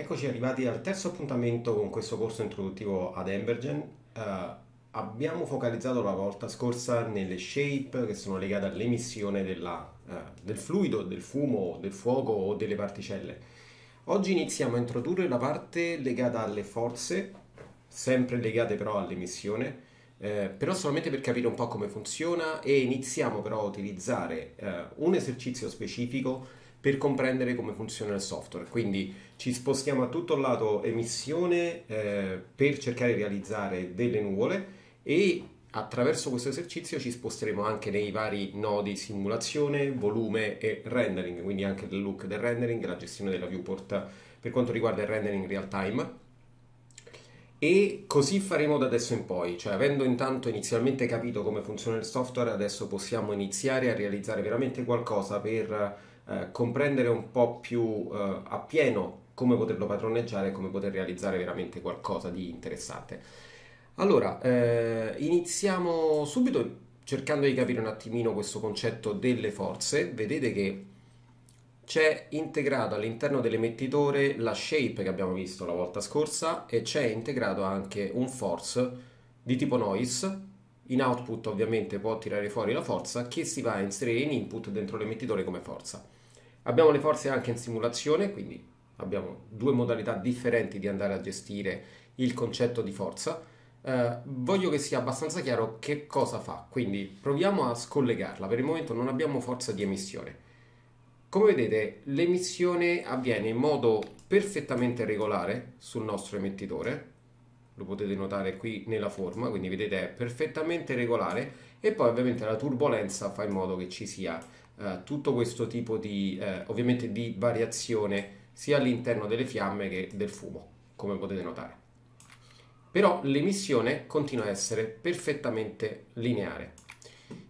Eccoci arrivati al terzo appuntamento con questo corso introduttivo ad Embergen. Uh, abbiamo focalizzato la volta scorsa nelle shape che sono legate all'emissione della, uh, del fluido, del fumo, del fuoco o delle particelle. Oggi iniziamo a introdurre la parte legata alle forze, sempre legate però all'emissione, eh, però solamente per capire un po' come funziona e iniziamo però a utilizzare eh, un esercizio specifico per comprendere come funziona il software. Quindi ci spostiamo a tutto il lato emissione eh, per cercare di realizzare delle nuvole e attraverso questo esercizio ci sposteremo anche nei vari nodi simulazione, volume e rendering, quindi anche il look del rendering, la gestione della viewport per quanto riguarda il rendering real time. E così faremo da adesso in poi, cioè avendo intanto inizialmente capito come funziona il software, adesso possiamo iniziare a realizzare veramente qualcosa per eh, comprendere un po' più eh, appieno come poterlo padroneggiare e come poter realizzare veramente qualcosa di interessante. Allora, eh, iniziamo subito cercando di capire un attimino questo concetto delle forze. Vedete che c'è integrato all'interno dell'emettitore la shape che abbiamo visto la volta scorsa e c'è integrato anche un force di tipo noise in output ovviamente può tirare fuori la forza che si va a inserire in input dentro l'emettitore come forza. Abbiamo le forze anche in simulazione, quindi abbiamo due modalità differenti di andare a gestire il concetto di forza. Eh, voglio che sia abbastanza chiaro che cosa fa, quindi proviamo a scollegarla. Per il momento non abbiamo forza di emissione. Come vedete, l'emissione avviene in modo perfettamente regolare sul nostro emettitore, lo potete notare qui nella forma, quindi vedete è perfettamente regolare e poi ovviamente la turbolenza fa in modo che ci sia eh, tutto questo tipo di, eh, ovviamente di variazione sia all'interno delle fiamme che del fumo, come potete notare. Però l'emissione continua a essere perfettamente lineare.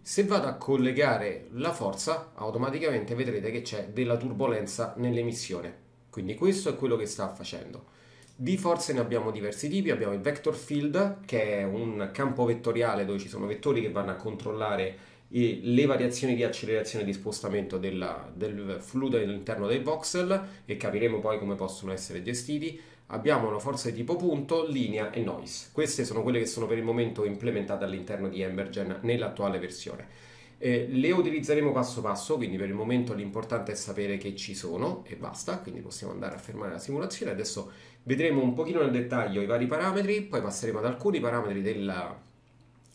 Se vado a collegare la forza, automaticamente vedrete che c'è della turbolenza nell'emissione. Quindi questo è quello che sta facendo. Di forze ne abbiamo diversi tipi, abbiamo il vector field che è un campo vettoriale dove ci sono vettori che vanno a controllare le variazioni di accelerazione e di spostamento della, del fluido all'interno dei voxel e capiremo poi come possono essere gestiti. Abbiamo una forza di tipo punto, linea e noise. Queste sono quelle che sono per il momento implementate all'interno di Embergen nell'attuale versione. Eh, le utilizzeremo passo passo, quindi per il momento l'importante è sapere che ci sono e basta, quindi possiamo andare a fermare la simulazione. Adesso vedremo un pochino nel dettaglio i vari parametri, poi passeremo ad alcuni parametri della,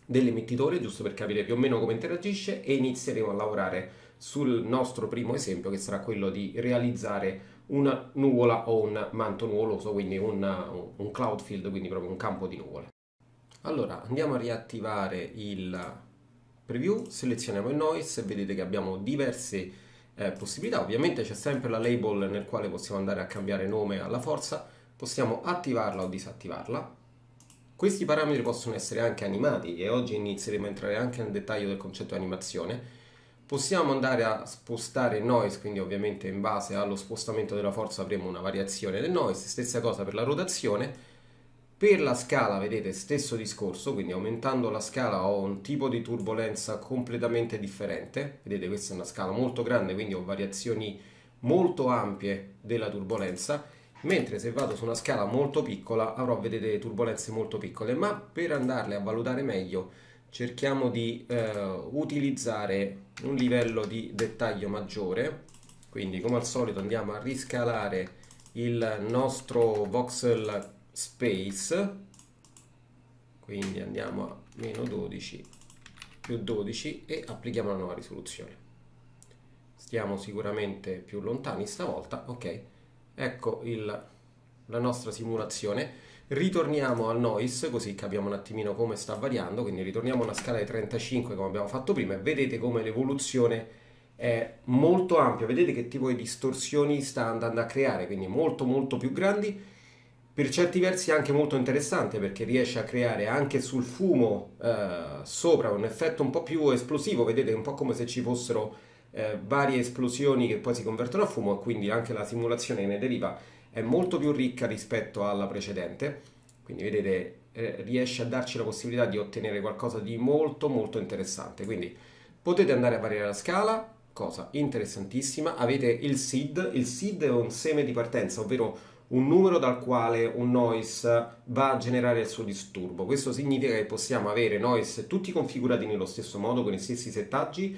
dell'emettitore, giusto per capire più o meno come interagisce e inizieremo a lavorare sul nostro primo esempio che sarà quello di realizzare una nuvola o un manto nuvoloso, quindi una, un cloud field, quindi proprio un campo di nuvole. Allora andiamo a riattivare il preview, selezioniamo il noise vedete che abbiamo diverse eh, possibilità, ovviamente c'è sempre la label nel quale possiamo andare a cambiare nome alla forza, possiamo attivarla o disattivarla questi parametri possono essere anche animati e oggi inizieremo a entrare anche nel dettaglio del concetto di animazione. Possiamo andare a spostare il noise, quindi ovviamente in base allo spostamento della forza avremo una variazione del noise, stessa cosa per la rotazione. Per la scala, vedete, stesso discorso, quindi aumentando la scala ho un tipo di turbolenza completamente differente. Vedete, questa è una scala molto grande, quindi ho variazioni molto ampie della turbolenza mentre se vado su una scala molto piccola avrò, vedete, turbulenze molto piccole, ma per andarle a valutare meglio cerchiamo di eh, utilizzare un livello di dettaglio maggiore, quindi come al solito andiamo a riscalare il nostro voxel space, quindi andiamo a meno 12 più 12 e applichiamo la nuova risoluzione. Stiamo sicuramente più lontani stavolta, ok. Ecco il, la nostra simulazione. Ritorniamo al noise, così capiamo un attimino come sta variando, quindi ritorniamo a una scala di 35 come abbiamo fatto prima e vedete come l'evoluzione è molto ampia, vedete che tipo di distorsioni sta andando a creare, quindi molto molto più grandi, per certi versi anche molto interessante perché riesce a creare anche sul fumo eh, sopra un effetto un po' più esplosivo, vedete un po' come se ci fossero eh, varie esplosioni che poi si convertono a fumo e quindi anche la simulazione che ne deriva è molto più ricca rispetto alla precedente. Quindi vedete eh, riesce a darci la possibilità di ottenere qualcosa di molto molto interessante. Quindi potete andare a variare la scala, cosa interessantissima, avete il SID, il SID è un seme di partenza, ovvero un numero dal quale un noise va a generare il suo disturbo. Questo significa che possiamo avere noise tutti configurati nello stesso modo, con gli stessi settaggi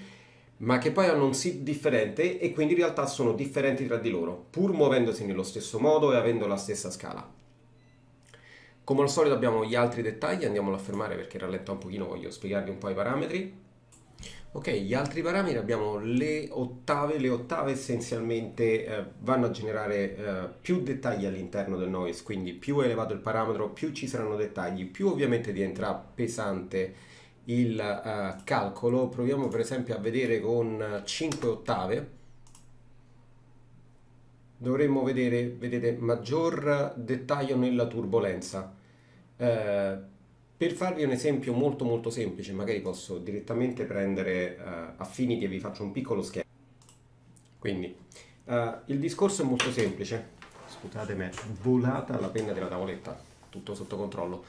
ma che poi hanno un SID differente e quindi in realtà sono differenti tra di loro, pur muovendosi nello stesso modo e avendo la stessa scala. Come al solito abbiamo gli altri dettagli, andiamolo a fermare perché rallenta un pochino, voglio spiegarvi un po' i parametri. Ok, gli altri parametri abbiamo le ottave, le ottave essenzialmente eh, vanno a generare eh, più dettagli all'interno del noise, quindi più elevato il parametro, più ci saranno dettagli, più ovviamente diventerà pesante il uh, calcolo. Proviamo per esempio a vedere con 5 ottave. Dovremmo vedere, vedete, maggior dettaglio nella turbolenza. Uh, per farvi un esempio molto molto semplice, magari posso direttamente prendere uh, eh, Affinity e vi faccio un piccolo schema. Quindi, il discorso è molto semplice. scusatemi me, volata la penna della tavoletta, tutto sotto controllo.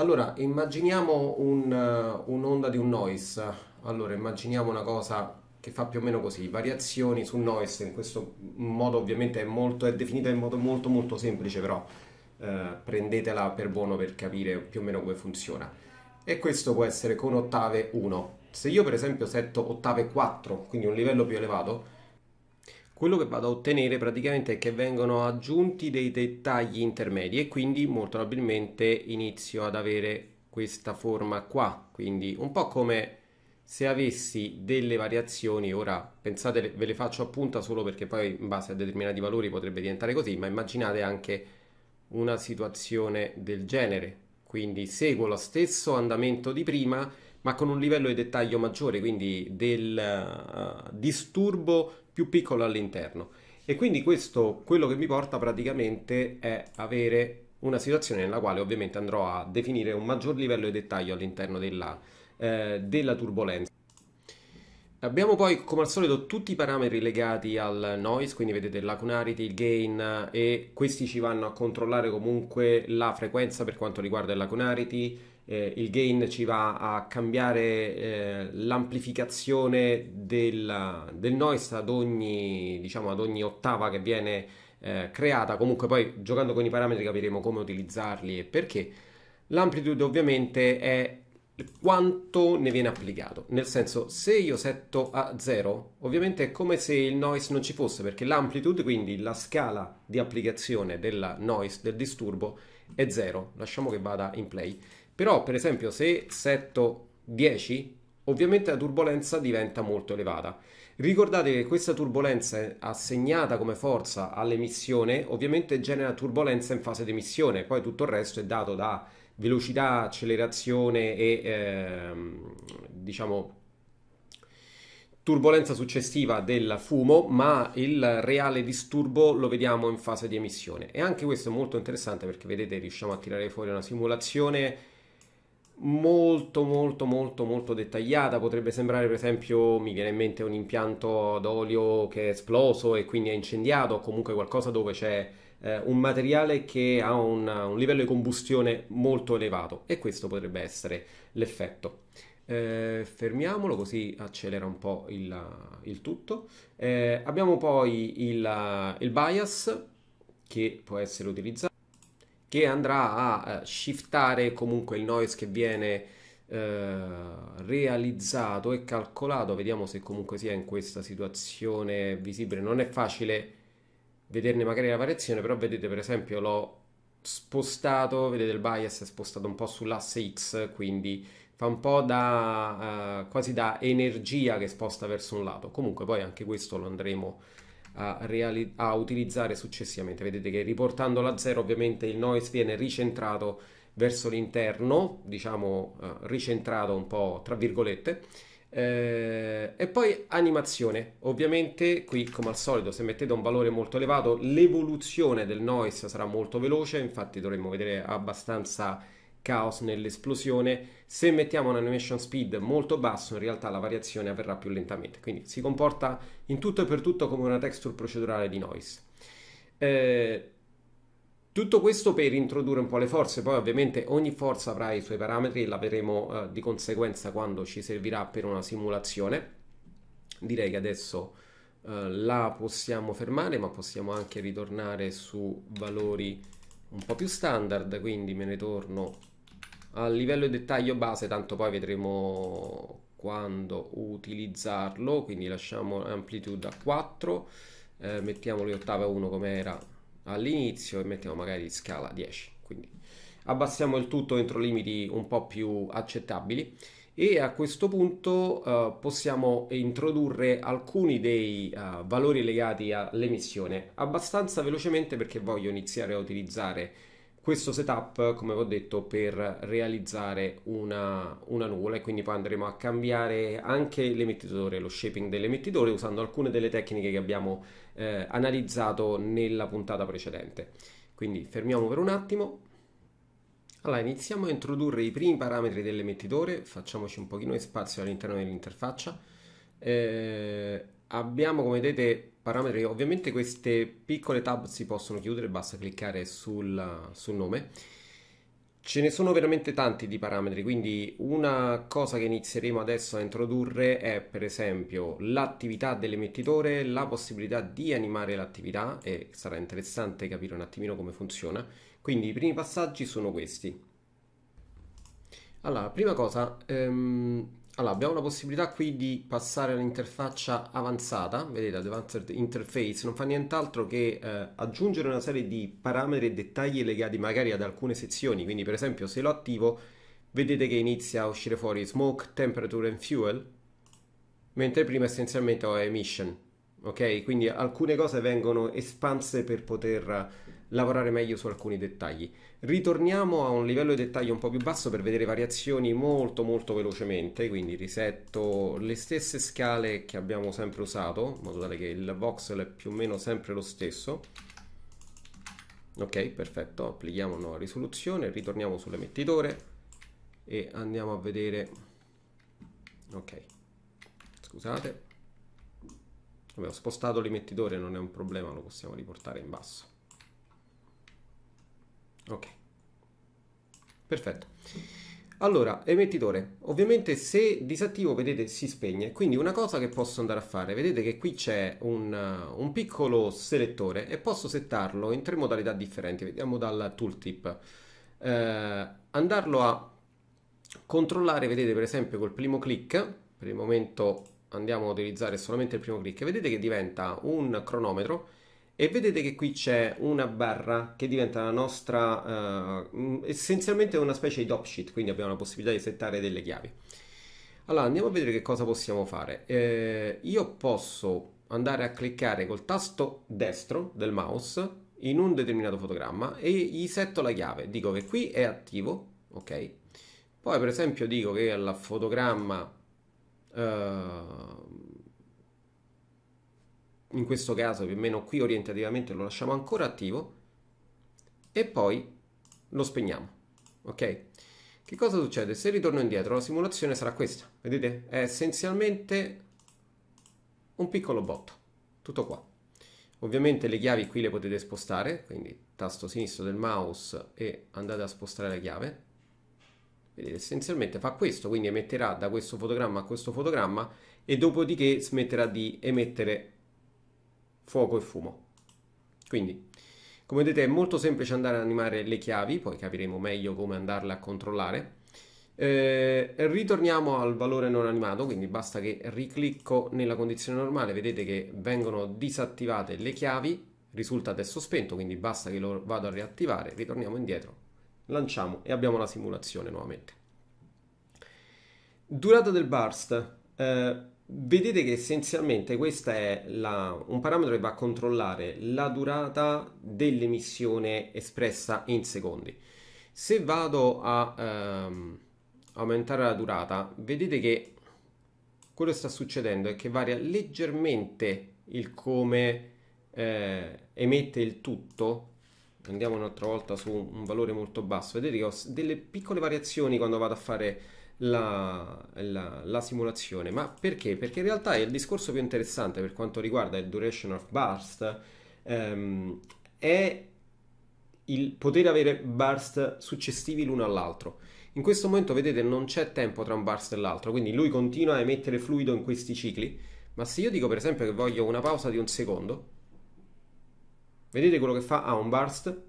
Allora, immaginiamo un, eh, un'onda di un noise. Allora, immaginiamo una cosa che fa più o meno così, variazioni sul noise, in questo modo ovviamente è, molto, è definita in modo molto molto semplice, però eh, prendetela per buono per capire più o meno come funziona. E questo può essere con ottave 1. Se io per esempio setto ottave 4, quindi un livello più elevato, quello che vado a ottenere praticamente è che vengono aggiunti dei dettagli intermedi e quindi molto probabilmente inizio ad avere questa forma qua quindi un po' come se avessi delle variazioni ora pensate ve le faccio a punta solo perché poi in base a determinati valori potrebbe diventare così ma immaginate anche una situazione del genere quindi seguo lo stesso andamento di prima ma con un livello di dettaglio maggiore, quindi del uh, disturbo più piccolo all'interno. E quindi questo, quello che mi porta praticamente è avere una situazione nella quale ovviamente andrò a definire un maggior livello di dettaglio all'interno della, eh, della turbolenza. Abbiamo poi come al solito tutti i parametri legati al noise, quindi vedete l'acunarity, il gain e questi ci vanno a controllare comunque la frequenza per quanto riguarda il l'acunarity, eh, il gain ci va a cambiare eh, l'amplificazione del, del, noise ad ogni, diciamo, ad ogni ottava che viene eh, creata. Comunque poi giocando con i parametri capiremo come utilizzarli e perché. L'amplitude ovviamente è quanto ne viene applicato. Nel senso, se io setto a 0, ovviamente è come se il noise non ci fosse, perché l'amplitude, quindi la scala di applicazione del noise, del disturbo, è 0. Lasciamo che vada in play. Però per esempio se setto 10, ovviamente la turbolenza diventa molto elevata. Ricordate che questa turbolenza assegnata come forza all'emissione ovviamente genera turbolenza in fase di emissione, poi tutto il resto è dato da velocità, accelerazione e ehm, diciamo turbolenza successiva del fumo, ma il reale disturbo lo vediamo in fase di emissione. E anche questo è molto interessante perché vedete riusciamo a tirare fuori una simulazione molto molto molto molto dettagliata potrebbe sembrare per esempio mi viene in mente un impianto d'olio che è esploso e quindi è incendiato o comunque qualcosa dove c'è eh, un materiale che ha un, un, livello di combustione molto elevato e questo potrebbe essere l'effetto eh, fermiamolo così accelera un po' il, il tutto eh, abbiamo poi il, il bias che può essere utilizzato che andrà a eh, shiftare comunque il noise che viene eh, realizzato e calcolato. Vediamo se comunque sia in questa situazione visibile. Non è facile vederne magari la variazione, però vedete per esempio l'ho spostato, vedete il bias è spostato un po' sull'asse X, quindi fa un po' da eh, quasi da energia che sposta verso un lato. Comunque poi anche questo lo andremo a a, reali- a utilizzare successivamente. Vedete che riportandolo a zero ovviamente il noise viene ricentrato verso l'interno, diciamo uh, ricentrato un po' tra virgolette, eh, e poi animazione. Ovviamente qui come al solito se mettete un valore molto elevato l'evoluzione del noise sarà molto veloce, infatti dovremmo vedere abbastanza caos nell'esplosione. Se mettiamo un animation speed molto basso, in realtà la variazione avverrà più lentamente. Quindi si comporta in tutto e per tutto come una texture procedurale di noise. Eh, tutto questo per introdurre un po' le forze, poi ovviamente ogni forza avrà i suoi parametri e la vedremo eh, di conseguenza quando ci servirà per una simulazione. Direi che adesso eh, la possiamo fermare, ma possiamo anche ritornare su valori un po' più standard, quindi me ne torno a livello di dettaglio base tanto poi vedremo quando utilizzarlo quindi lasciamo amplitude a 4 eh, mettiamo l'ottava 1 come era all'inizio e mettiamo magari scala 10 quindi abbassiamo il tutto entro limiti un po' più accettabili e a questo punto eh, possiamo introdurre alcuni dei eh, valori legati all'emissione abbastanza velocemente perché voglio iniziare a utilizzare questo setup, come ho detto, per realizzare una, una nuvola e quindi poi andremo a cambiare anche l'emettitore, lo shaping dell'emettitore usando alcune delle tecniche che abbiamo eh, analizzato nella puntata precedente. Quindi fermiamo per un attimo. Allora, iniziamo a introdurre i primi parametri dell'emettitore, facciamoci un pochino di spazio all'interno dell'interfaccia. Eh, abbiamo come vedete parametri, ovviamente queste piccole tab si possono chiudere, basta cliccare sul, sul nome. Ce ne sono veramente tanti di parametri, quindi una cosa che inizieremo adesso a introdurre è per esempio l'attività dell'emettitore, la possibilità di animare l'attività e sarà interessante capire un attimino come funziona. Quindi i primi passaggi sono questi. Allora, prima cosa, ehm, allora, abbiamo la possibilità qui di passare all'interfaccia avanzata, vedete, Advanced Interface, non fa nient'altro che eh, aggiungere una serie di parametri e dettagli legati magari ad alcune sezioni, quindi per esempio se lo attivo vedete che inizia a uscire fuori Smoke, Temperature and Fuel, mentre prima essenzialmente ho Emission, ok? Quindi alcune cose vengono espanse per poter lavorare meglio su alcuni dettagli. Ritorniamo a un livello di dettaglio un po' più basso per vedere variazioni molto molto velocemente, quindi risetto le stesse scale che abbiamo sempre usato, in modo tale che il voxel è più o meno sempre lo stesso. Ok, perfetto, applichiamo nuova risoluzione, ritorniamo sull'emettitore e andiamo a vedere... Ok, scusate. Abbiamo spostato l'emettitore, non è un problema, lo possiamo riportare in basso ok perfetto allora emettitore ovviamente se disattivo vedete si spegne quindi una cosa che posso andare a fare vedete che qui c'è un, uh, un, piccolo selettore e posso settarlo in tre modalità differenti vediamo dal tooltip eh, andarlo a controllare vedete per esempio col primo click. per il momento andiamo a utilizzare solamente il primo clic vedete che diventa un cronometro e vedete che qui c'è una barra che diventa la nostra eh, essenzialmente una specie di top sheet quindi abbiamo la possibilità di settare delle chiavi allora andiamo a vedere che cosa possiamo fare eh, io posso andare a cliccare col tasto destro del mouse in un determinato fotogramma e gli setto la chiave dico che qui è attivo ok poi per esempio dico che al fotogramma eh, in questo caso più o meno qui orientativamente lo lasciamo ancora attivo e poi lo spegniamo ok che cosa succede se ritorno indietro la simulazione sarà questa vedete è essenzialmente un piccolo botto tutto qua ovviamente le chiavi qui le potete spostare quindi tasto sinistro del mouse e andate a spostare la chiave vedete essenzialmente fa questo quindi emetterà da questo fotogramma a questo fotogramma e dopodiché smetterà di emettere fuoco e fumo. Quindi, come vedete è molto semplice andare ad animare le chiavi, poi capiremo meglio come andarle a controllare. Eh, ritorniamo al valore non animato, quindi basta che riclicco nella condizione normale, vedete che vengono disattivate le chiavi, risulta adesso spento, quindi basta che lo vado a riattivare, ritorniamo indietro, lanciamo e abbiamo la simulazione nuovamente. Durata del burst. Eh, Vedete che essenzialmente questo è la, un parametro che va a controllare la durata dell'emissione espressa in secondi. Se vado a ehm, aumentare la durata, vedete che quello che sta succedendo è che varia leggermente il come eh, emette il tutto. Andiamo un'altra volta su un valore molto basso. Vedete che ho delle piccole variazioni quando vado a fare la, la, la, simulazione. Ma perché? Perché in realtà il discorso più interessante per quanto riguarda il duration of burst ehm, è il poter avere burst successivi l'uno all'altro. In questo momento, vedete, non c'è tempo tra un burst e l'altro, quindi lui continua a emettere fluido in questi cicli. Ma se io dico, per esempio, che voglio una pausa di un secondo, vedete quello che fa? Ha ah, un burst,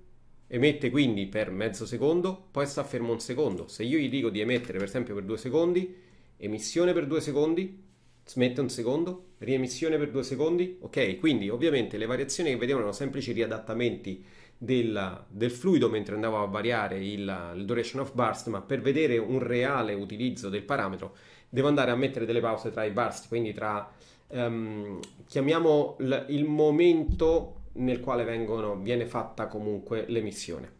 emette quindi per mezzo secondo, poi sta fermo un secondo. Se io gli dico di emettere per esempio per due secondi, emissione per due secondi, smette un secondo, riemissione per due secondi, ok? Quindi ovviamente le variazioni che vedevano erano semplici riadattamenti del, del fluido mentre andavo a variare il, il duration of burst, ma per vedere un reale utilizzo del parametro devo andare a mettere delle pause tra i burst, quindi tra, um, chiamiamo il momento nel quale vengono, viene fatta comunque l'emissione.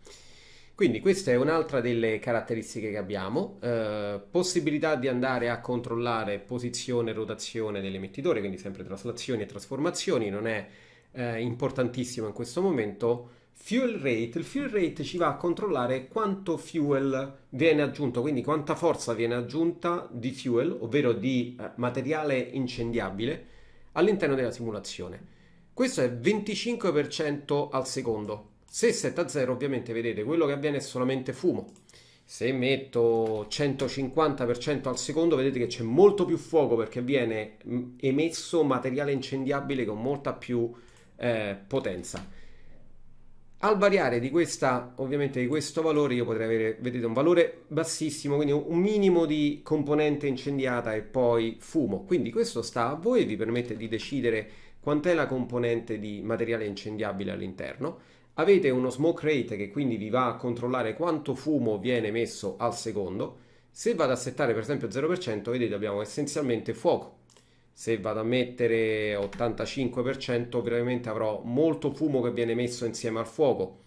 Quindi questa è un'altra delle caratteristiche che abbiamo, eh, possibilità di andare a controllare posizione e rotazione dell'emettitore, quindi sempre traslazioni e trasformazioni, non è eh, importantissimo in questo momento. Fuel rate, il fuel rate ci va a controllare quanto fuel viene aggiunto, quindi quanta forza viene aggiunta di fuel, ovvero di eh, materiale incendiabile, all'interno della simulazione. Questo è 25% al secondo. Se setta a 0 ovviamente vedete quello che avviene è solamente fumo. Se metto 150% al secondo vedete che c'è molto più fuoco perché viene mm, emesso materiale incendiabile con molta più eh, potenza. Al variare di, questa, di questo valore, io potrei avere, vedete, un valore bassissimo, quindi un minimo di componente incendiata e poi fumo. Quindi questo sta a voi, e vi permette di decidere quant'è la componente di materiale incendiabile all'interno, avete uno smoke rate che quindi vi va a controllare quanto fumo viene messo al secondo, se vado a settare per esempio 0% vedete abbiamo essenzialmente fuoco, se vado a mettere 85% ovviamente avrò molto fumo che viene messo insieme al fuoco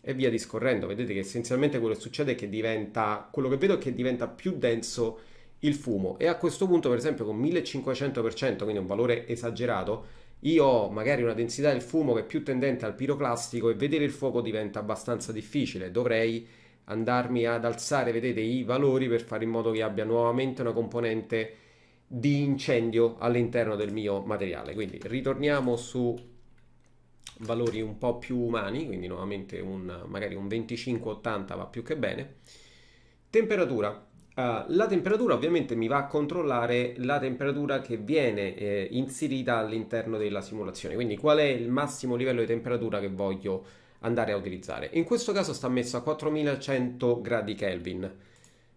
e via discorrendo, vedete che essenzialmente quello che succede è che diventa, quello che vedo è che diventa più denso il fumo e a questo punto per esempio con 1500% quindi un valore esagerato io ho magari una densità del fumo che è più tendente al piroclastico e vedere il fuoco diventa abbastanza difficile, dovrei andarmi ad alzare, vedete, i valori per fare in modo che abbia nuovamente una componente di incendio all'interno del mio materiale. Quindi ritorniamo su valori un po' più umani, quindi nuovamente un, magari un 25-80 va più che bene. Temperatura, Uh, la temperatura ovviamente mi va a controllare la temperatura che viene eh, inserita all'interno della simulazione, quindi qual è il massimo livello di temperatura che voglio andare a utilizzare. In questo caso sta messo a 4100 gradi Kelvin.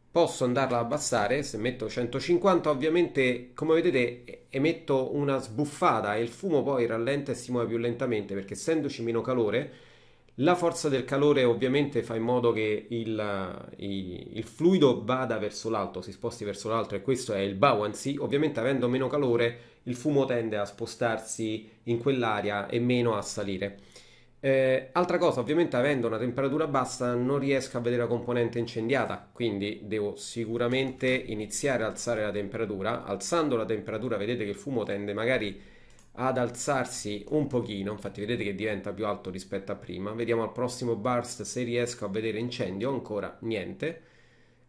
Posso andarla a abbassare, se metto 150 ovviamente come vedete emetto una sbuffata e il fumo poi rallenta e si muove più lentamente perché essendoci meno calore la forza del calore ovviamente fa in modo che il, il, fluido vada verso l'alto, si sposti verso l'alto e questo è il bowancy. Ovviamente avendo meno calore il fumo tende a spostarsi in quell'area e meno a salire. Eh, altra cosa, ovviamente avendo una temperatura bassa non riesco a vedere la componente incendiata, quindi devo sicuramente iniziare a alzare la temperatura. Alzando la temperatura vedete che il fumo tende magari a ad alzarsi un pochino, infatti vedete che diventa più alto rispetto a prima, vediamo al prossimo burst se riesco a vedere incendio, ancora niente,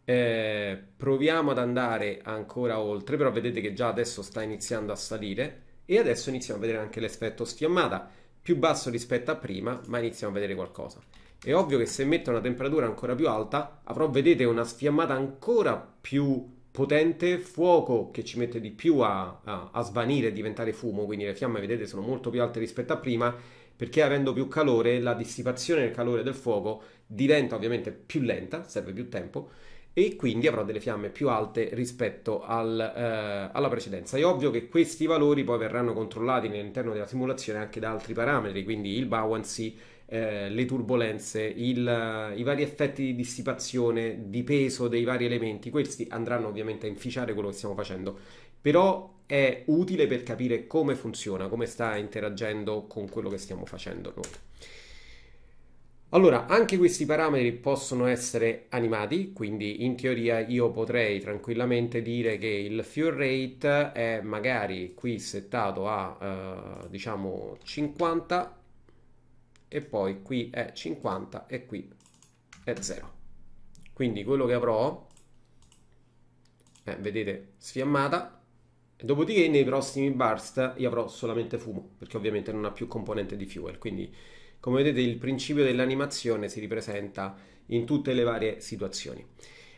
eh, proviamo ad andare ancora oltre, però vedete che già adesso sta iniziando a salire e adesso iniziamo a vedere anche l'effetto sfiammata, più basso rispetto a prima, ma iniziamo a vedere qualcosa. È ovvio che se metto una temperatura ancora più alta avrò, vedete, una sfiammata ancora più potente, fuoco che ci mette di più a, a, a svanire e diventare fumo, quindi le fiamme vedete sono molto più alte rispetto a prima, perché avendo più calore la dissipazione del calore del fuoco diventa ovviamente più lenta, serve più tempo, e quindi avrò delle fiamme più alte rispetto al, eh, alla precedenza. È ovvio che questi valori poi verranno controllati all'interno della simulazione anche da altri parametri, quindi il bowency eh, le turbulenze, il, eh, i vari effetti di dissipazione, di peso dei vari elementi, questi andranno ovviamente a inficiare quello che stiamo facendo, però è utile per capire come funziona, come sta interagendo con quello che stiamo facendo noi. Allora, anche questi parametri possono essere animati, quindi in teoria io potrei tranquillamente dire che il fuel rate è magari qui settato a eh, diciamo 50 e poi qui è 50 e qui è 0 quindi quello che avrò è, eh, vedete sfiammata dopodiché nei prossimi burst io avrò solamente fumo perché ovviamente non ha più componente di fuel quindi come vedete il principio dell'animazione si ripresenta in tutte le varie situazioni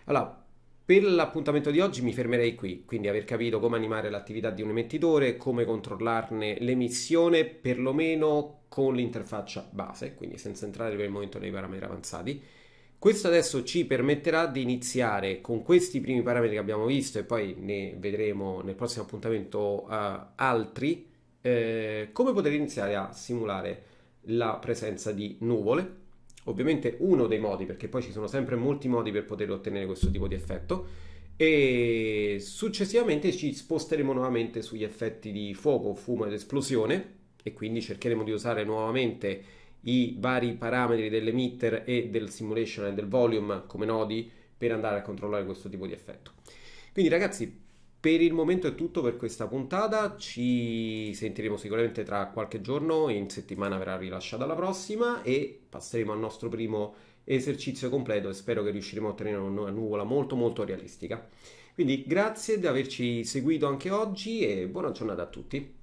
allora per l'appuntamento di oggi mi fermerei qui, quindi aver capito come animare l'attività di un emettitore, come controllarne l'emissione, perlomeno con l'interfaccia base, quindi senza entrare per il momento nei parametri avanzati. Questo adesso ci permetterà di iniziare con questi primi parametri che abbiamo visto e poi ne vedremo nel prossimo appuntamento uh, altri, eh, come poter iniziare a simulare la presenza di nuvole. Ovviamente uno dei modi, perché poi ci sono sempre molti modi per poter ottenere questo tipo di effetto. E successivamente ci sposteremo nuovamente sugli effetti di fuoco, fumo ed esplosione e quindi cercheremo di usare nuovamente i vari parametri dell'emitter e del simulation e del volume come nodi per andare a controllare questo tipo di effetto. Quindi ragazzi, per il momento è tutto per questa puntata, ci sentiremo sicuramente tra qualche giorno, in settimana verrà rilasciata la prossima e passeremo al nostro primo esercizio completo e spero che riusciremo a ottenere una nuvola molto molto realistica. Quindi grazie di averci seguito anche oggi e buona giornata a tutti.